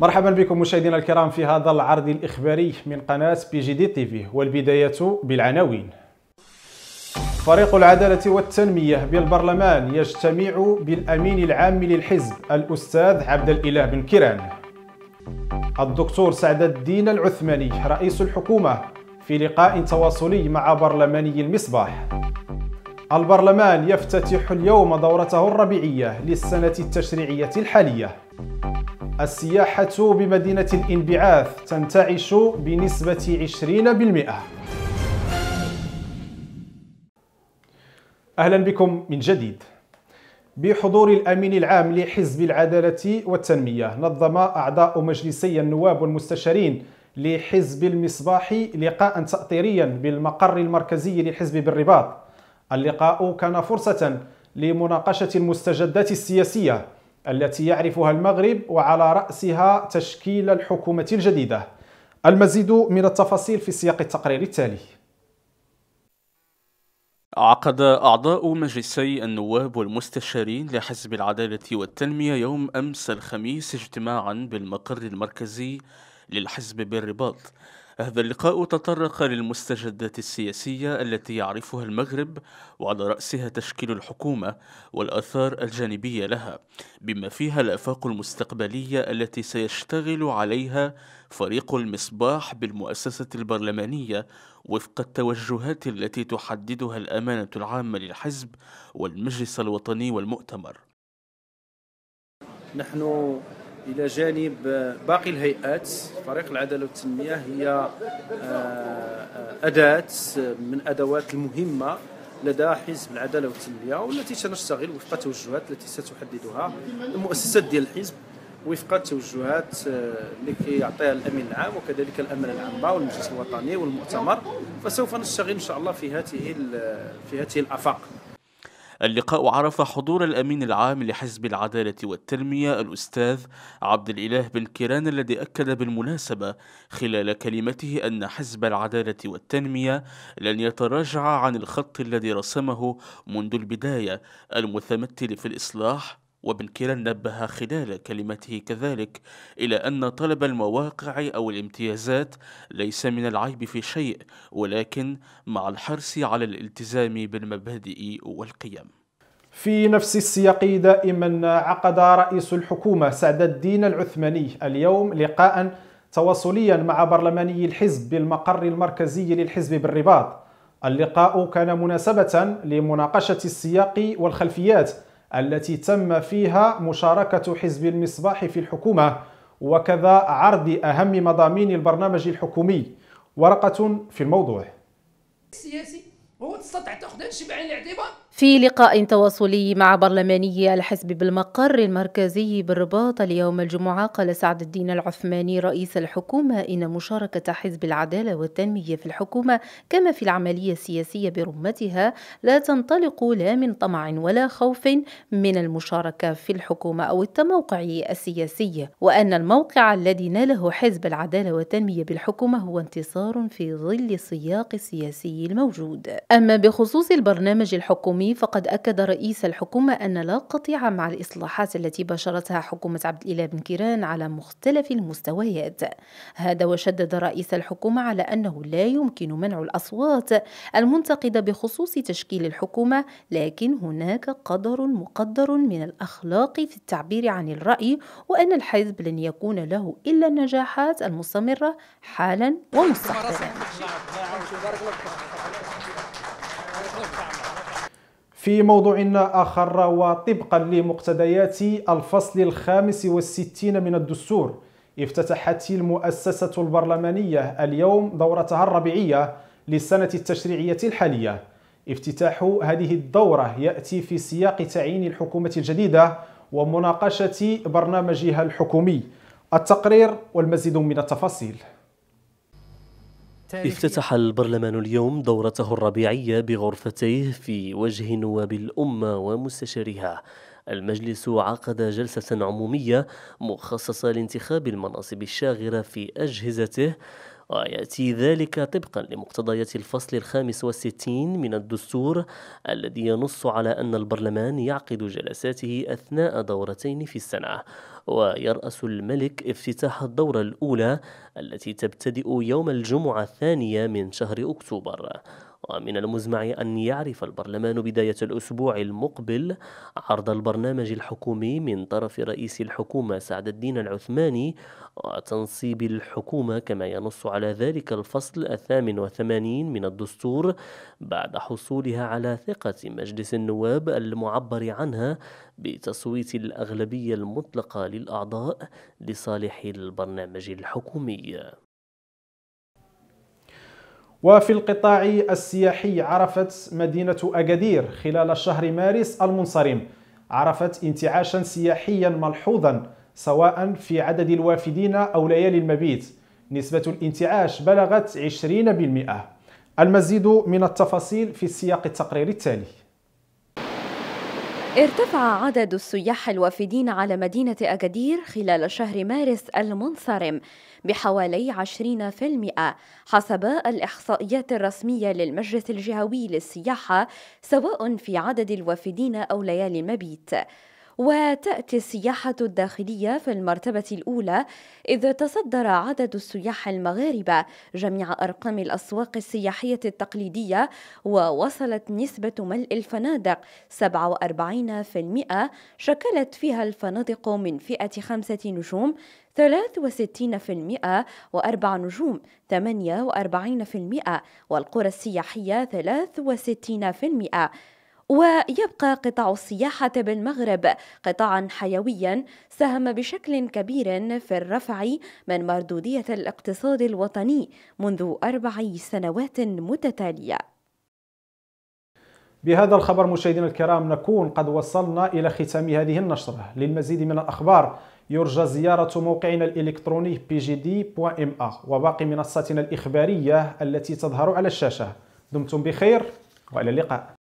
مرحبا بكم مشاهدينا الكرام في هذا العرض الإخباري من قناة بي جي دي تي في والبداية بالعناوين فريق العدالة والتنمية بالبرلمان يجتمع بالأمين العام للحزب الأستاذ عبد الإله بن كيران الدكتور سعد الدين العثماني رئيس الحكومة في لقاء تواصلي مع برلماني المصباح البرلمان يفتتح اليوم دورته الربيعية للسنة التشريعية الحالية السياحة بمدينة الانبعاث تنتعش بنسبة 20% أهلا بكم من جديد بحضور الأمين العام لحزب العدالة والتنمية نظم أعضاء مجلسي النواب والمستشارين لحزب المصباح لقاء تأطيريا بالمقر المركزي لحزب بالرباط اللقاء كان فرصة لمناقشة المستجدات السياسية التي يعرفها المغرب وعلى رأسها تشكيل الحكومة الجديدة المزيد من التفاصيل في سياق التقرير التالي عقد أعضاء مجلسي النواب والمستشارين لحزب العدالة والتنمية يوم أمس الخميس اجتماعا بالمقر المركزي للحزب بالرباط هذا اللقاء تطرق للمستجدات السياسية التي يعرفها المغرب وعلى رأسها تشكيل الحكومة والآثار الجانبية لها بما فيها الآفاق المستقبلية التي سيشتغل عليها فريق المصباح بالمؤسسة البرلمانية وفق التوجهات التي تحددها الأمانة العامة للحزب والمجلس الوطني والمؤتمر نحن الى جانب باقي الهيئات فريق العداله والتنميه هي آه، آه، اداه من ادوات المهمه لدى حزب العداله والتنميه والتي سنشتغل وفق التوجهات التي ستحددها المؤسسات ديال الحزب وفق التوجهات آه، اللي كيعطيها الامين العام وكذلك الامانه العامه والمجلس الوطني والمؤتمر فسوف نشتغل ان شاء الله في هذه في هذه الافاق اللقاء عرف حضور الأمين العام لحزب العدالة والتنمية الأستاذ عبد الإله بن كيران الذي أكد بالمناسبة خلال كلمته أن حزب العدالة والتنمية لن يتراجع عن الخط الذي رسمه منذ البداية المتمثل في الإصلاح وابن كيران نبه خلال كلمته كذلك إلى أن طلب المواقع أو الامتيازات ليس من العيب في شيء ولكن مع الحرص على الالتزام بالمبادئ والقيم في نفس السياق دائما عقد رئيس الحكومة سعد الدين العثماني اليوم لقاء تواصليا مع برلماني الحزب بالمقر المركزي للحزب بالرباط اللقاء كان مناسبة لمناقشة السياق والخلفيات التي تم فيها مشاركة حزب المصباح في الحكومة وكذا عرض أهم مضامين البرنامج الحكومي ورقة في الموضوع السياسي في لقاء تواصلي مع برلماني الحزب بالمقر المركزي بالرباط اليوم الجمعة قال سعد الدين العثماني رئيس الحكومة إن مشاركة حزب العدالة والتنمية في الحكومة كما في العملية السياسية برمتها لا تنطلق لا من طمع ولا خوف من المشاركة في الحكومة أو التموقع السياسي وأن الموقع الذي ناله حزب العدالة والتنمية بالحكومة هو انتصار في ظل السياق السياسي الموجود أما بخصوص البرنامج الحكومي فقد أكد رئيس الحكومة أن لا قطيع مع الإصلاحات التي باشرتها حكومة عبد الإله بن كيران على مختلف المستويات هذا وشدد رئيس الحكومة على أنه لا يمكن منع الأصوات المنتقدة بخصوص تشكيل الحكومة لكن هناك قدر مقدر من الأخلاق في التعبير عن الرأي وأن الحزب لن يكون له إلا النجاحات المستمرة حالا ومستقبلا في موضوع آخر وطبقا لمقتضيات الفصل الخامس والستين من الدستور افتتحت المؤسسة البرلمانية اليوم دورتها الربيعية للسنة التشريعية الحالية افتتاح هذه الدورة يأتي في سياق تعيين الحكومة الجديدة ومناقشة برنامجها الحكومي التقرير والمزيد من التفاصيل افتتح البرلمان اليوم دورته الربيعية بغرفتيه في وجه نواب الأمة ومستشاريها المجلس عقد جلسة عمومية مخصصة لانتخاب المناصب الشاغرة في أجهزته ويأتي ذلك طبقا لمقتضيات الفصل الخامس والستين من الدستور الذي ينص على أن البرلمان يعقد جلساته أثناء دورتين في السنة ويرأس الملك افتتاح الدورة الأولى التي تبتدئ يوم الجمعة الثانية من شهر أكتوبر ومن المزمع أن يعرف البرلمان بداية الأسبوع المقبل عرض البرنامج الحكومي من طرف رئيس الحكومة سعد الدين العثماني وتنصيب الحكومة كما ينص على ذلك الفصل الثامن وثمانين من الدستور بعد حصولها على ثقة مجلس النواب المعبر عنها بتصويت الأغلبية المطلقة للأعضاء لصالح البرنامج الحكومي وفي القطاع السياحي عرفت مدينة أكادير خلال شهر مارس المنصرم عرفت انتعاشا سياحيا ملحوظا سواء في عدد الوافدين أو ليالي المبيت نسبة الانتعاش بلغت 20% المزيد من التفاصيل في السياق التقرير التالي ارتفع عدد السياح الوافدين على مدينة أكادير خلال شهر مارس المنصرم بحوالي 20% حسب الإحصائيات الرسمية للمجلس الجهوي للسياحة سواء في عدد الوافدين أو ليالي المبيت وتأتي السياحة الداخلية في المرتبة الأولى إذ تصدر عدد السياح المغاربة جميع أرقام الأسواق السياحية التقليدية ووصلت نسبة ملء الفنادق 47% شكلت فيها الفنادق من فئة خمسة نجوم 63% وأربع نجوم 48% والقرى السياحية 63% ويبقى قطاع السياحة بالمغرب قطاعا حيويا ساهم بشكل كبير في الرفع من مردودية الاقتصاد الوطني منذ أربع سنوات متتالية بهذا الخبر مشاهدينا الكرام نكون قد وصلنا إلى ختام هذه النشرة للمزيد من الأخبار يرجى زيارة موقعنا الإلكتروني pgd.ma وباقي منصاتنا الإخبارية التي تظهر على الشاشة دمتم بخير وإلى اللقاء